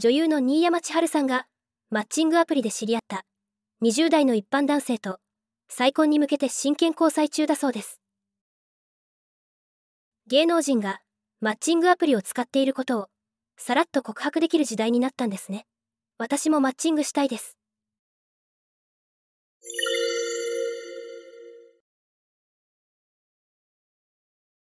女優の新山千春さんが、マッチングアプリで知り合った20代の一般男性と再婚に向けて真剣交際中だそうです。芸能人がマッチングアプリを使っていることをさらっと告白できる時代になったんですね。私もマッチングしたいです。